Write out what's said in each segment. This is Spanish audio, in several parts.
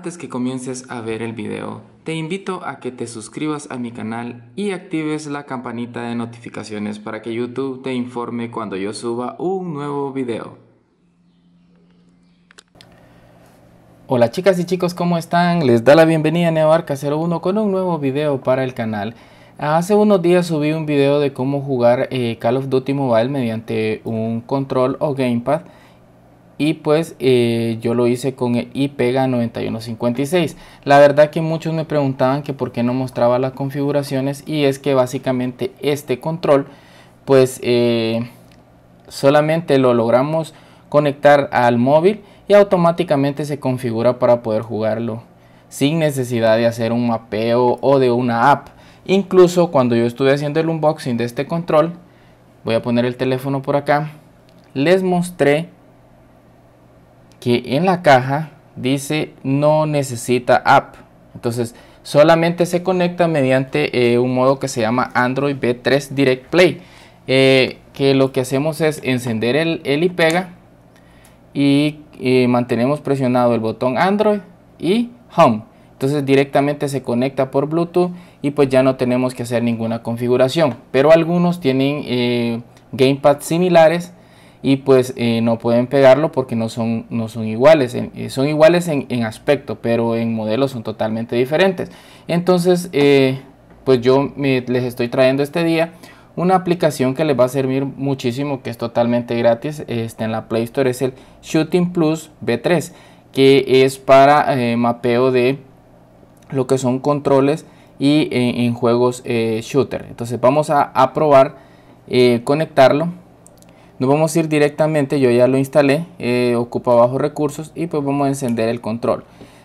Antes que comiences a ver el video, te invito a que te suscribas a mi canal y actives la campanita de notificaciones para que YouTube te informe cuando yo suba un nuevo video. Hola chicas y chicos, ¿cómo están? Les da la bienvenida a NeoArca01 con un nuevo video para el canal. Hace unos días subí un video de cómo jugar eh, Call of Duty Mobile mediante un control o gamepad y pues eh, yo lo hice con el IPEGA 9156. La verdad que muchos me preguntaban que por qué no mostraba las configuraciones y es que básicamente este control pues eh, solamente lo logramos conectar al móvil y automáticamente se configura para poder jugarlo sin necesidad de hacer un mapeo o de una app. Incluso cuando yo estuve haciendo el unboxing de este control, voy a poner el teléfono por acá, les mostré que en la caja dice no necesita app. Entonces solamente se conecta mediante eh, un modo que se llama Android V3 Direct Play. Eh, que lo que hacemos es encender el, el IPEGA y eh, mantenemos presionado el botón Android y Home. Entonces directamente se conecta por Bluetooth y pues ya no tenemos que hacer ninguna configuración. Pero algunos tienen gamepads similares y pues eh, no pueden pegarlo porque no son, no son iguales, eh, son iguales en, aspecto, pero en modelos son totalmente diferentes. Entonces, eh, pues yo les estoy trayendo este día una aplicación que les va a servir muchísimo, que es totalmente gratis, está en la Play Store, es el Shooting Plus B3, que es para mapeo de lo que son controles y en, juegos shooter. Entonces vamos a probar conectarlo nos vamos a ir directamente, yo ya lo instalé, eh, ocupa bajo recursos y pues vamos a encender el control.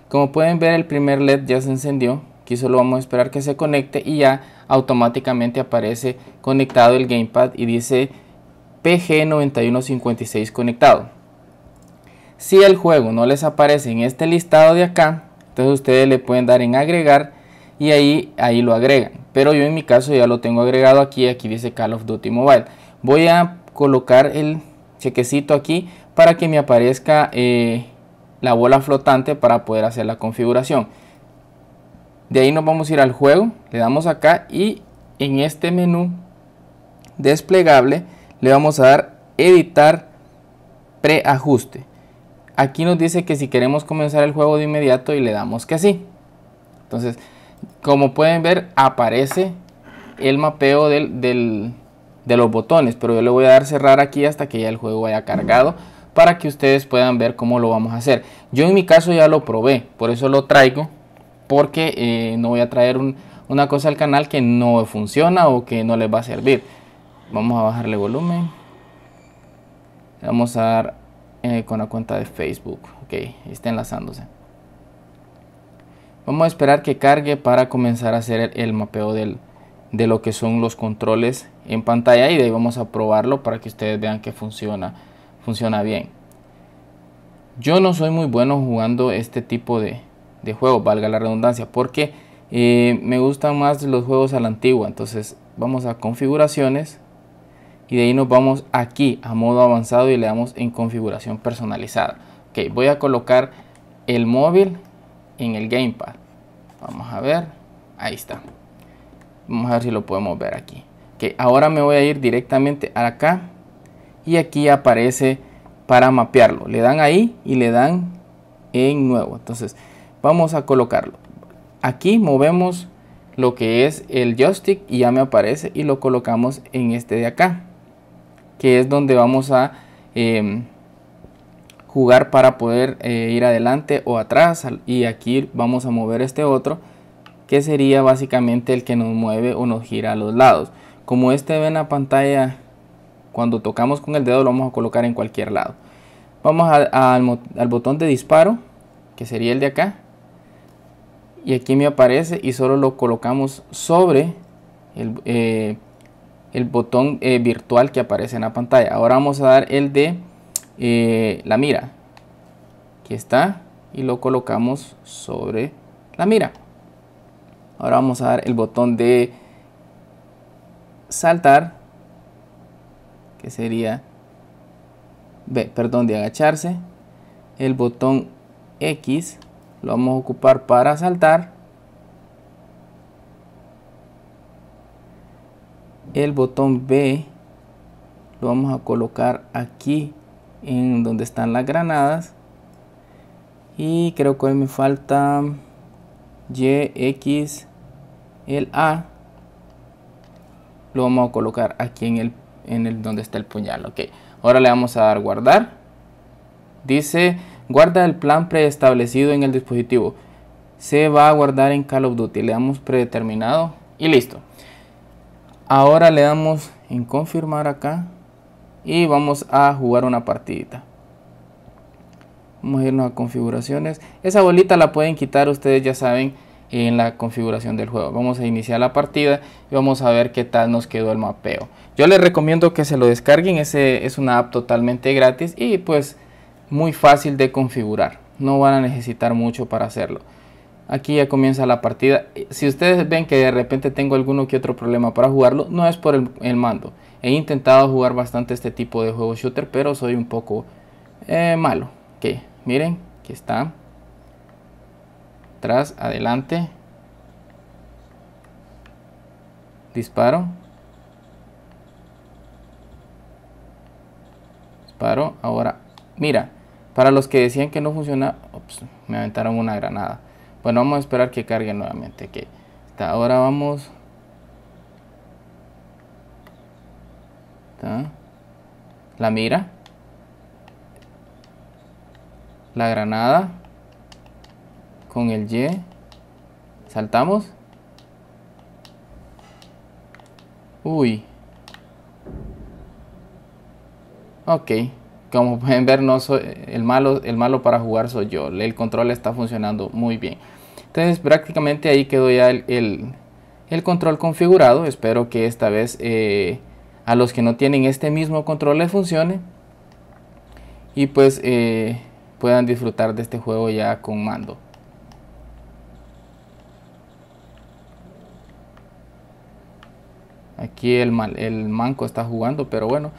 Como pueden ver el primer LED ya se encendió, aquí solo vamos a esperar que se conecte y ya automáticamente aparece conectado el gamepad y dice PG9156 conectado. Si el juego no les aparece en este listado de acá, entonces ustedes le pueden dar en agregar y ahí, ahí lo agregan. Pero yo en mi caso ya lo tengo agregado aquí, aquí dice Call of Duty Mobile. Voy a colocar el chequecito aquí para que me aparezca eh, la bola flotante para poder hacer la configuración. De ahí nos vamos a ir al juego, le damos acá y en este menú desplegable le vamos a dar editar preajuste. Aquí nos dice que si queremos comenzar el juego de inmediato y le damos que sí. Entonces, como pueden ver, aparece el mapeo del de los botones, pero yo le voy a dar cerrar aquí hasta que ya el juego haya cargado para que ustedes puedan ver cómo lo vamos a hacer. Yo en mi caso ya lo probé, por eso lo traigo, porque eh, no voy a traer una cosa al canal que no funciona o que no les va a servir. Vamos a bajarle volumen. Vamos a dar eh, con la cuenta de Facebook. Ok, está enlazándose. Vamos a esperar que cargue para comenzar a hacer el, mapeo de lo que son los controles en pantalla y de ahí vamos a probarlo para que ustedes vean que funciona, funciona bien. Yo no soy muy bueno jugando este tipo de, de juegos, valga la redundancia, porque eh, me gustan más los juegos a la antigua. Entonces vamos a configuraciones y de ahí nos vamos aquí a modo avanzado y le damos en configuración personalizada. Ok, voy a colocar el móvil en el gamepad. Vamos a ver, ahí está. Vamos a ver si lo podemos ver aquí que ahora me voy a ir directamente acá y aquí aparece para mapearlo le dan ahí y le dan en nuevo entonces vamos a colocarlo aquí movemos lo que es el joystick y ya me aparece y lo colocamos en este de acá que es donde vamos a em, jugar para poder eh, ir adelante o atrás y aquí vamos a mover este otro que sería básicamente el que nos mueve o nos gira a los lados como este ve en la pantalla, cuando tocamos con el dedo lo vamos a colocar en cualquier lado. Vamos al, botón de disparo, que sería el de acá. Y aquí me aparece y solo lo colocamos sobre el, eh, botón eh, virtual que aparece en la pantalla. Ahora vamos a dar el de eh, la mira. Aquí está. Y lo colocamos sobre la mira. Ahora vamos a dar el botón de saltar, que sería, B, perdón, de agacharse. El botón X lo vamos a ocupar para saltar. El botón B lo vamos a colocar aquí en donde están las granadas. Y creo que hoy me falta Y, X, el A lo vamos a colocar aquí en el, en el donde está el puñal. Ok, ahora le vamos a dar guardar. Dice, guarda el plan preestablecido en el dispositivo. Se va a guardar en Call of Duty. Le damos predeterminado y listo. Ahora le damos en confirmar acá y vamos a jugar una partidita. Vamos a irnos a configuraciones. Esa bolita la pueden quitar, ustedes ya saben en la configuración del juego. Vamos a iniciar la partida y vamos a ver qué tal nos quedó el mapeo. Yo les recomiendo que se lo descarguen, ese es una app totalmente gratis y pues muy fácil de configurar. No van a necesitar mucho para hacerlo. Aquí ya comienza la partida. Si ustedes ven que de repente tengo alguno que otro problema para jugarlo, no es por el, mando. He intentado jugar bastante este tipo de juego shooter, pero soy un poco eh, malo. que miren, aquí está atrás, adelante. Disparo. Disparo. Ahora, mira, para los que decían que no funciona, me aventaron una granada. Bueno, vamos a esperar que cargue nuevamente. Que está. Ahora vamos. La mira. La granada con el Y, saltamos. Uy. Ok, como pueden ver, no soy el malo, el malo para jugar soy yo. El control está funcionando muy bien. Entonces prácticamente ahí quedó ya el, control configurado. Espero que esta vez eh, a los que no tienen este mismo control les funcione. Y pues eh, puedan disfrutar de este juego ya con mando. Aquí el, el manco está jugando, pero bueno,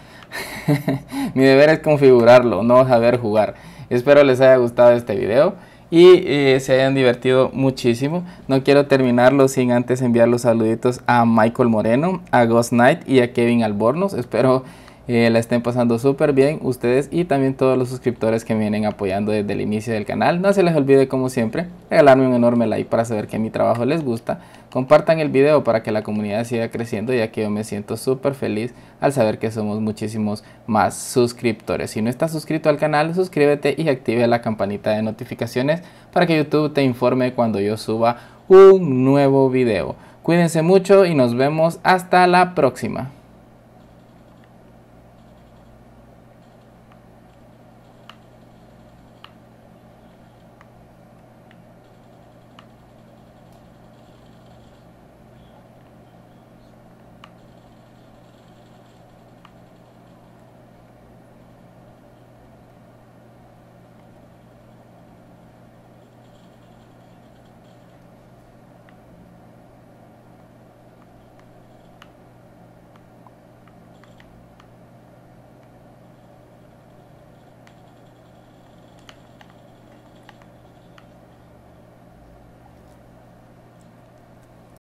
mi deber es configurarlo, no saber jugar. Espero les haya gustado este video y eh, se hayan divertido muchísimo. No quiero terminarlo sin antes enviar los saluditos a Michael Moreno, a Ghost Knight y a Kevin Albornoz. Espero eh, la estén pasando súper bien ustedes y también todos los suscriptores que me vienen apoyando desde el inicio del canal. No se les olvide como siempre regalarme un enorme like para saber que mi trabajo les gusta. Compartan el video para que la comunidad siga creciendo ya que yo me siento súper feliz al saber que somos muchísimos más suscriptores. Si no estás suscrito al canal, suscríbete y active la campanita de notificaciones para que YouTube te informe cuando yo suba un nuevo video. Cuídense mucho y nos vemos hasta la próxima.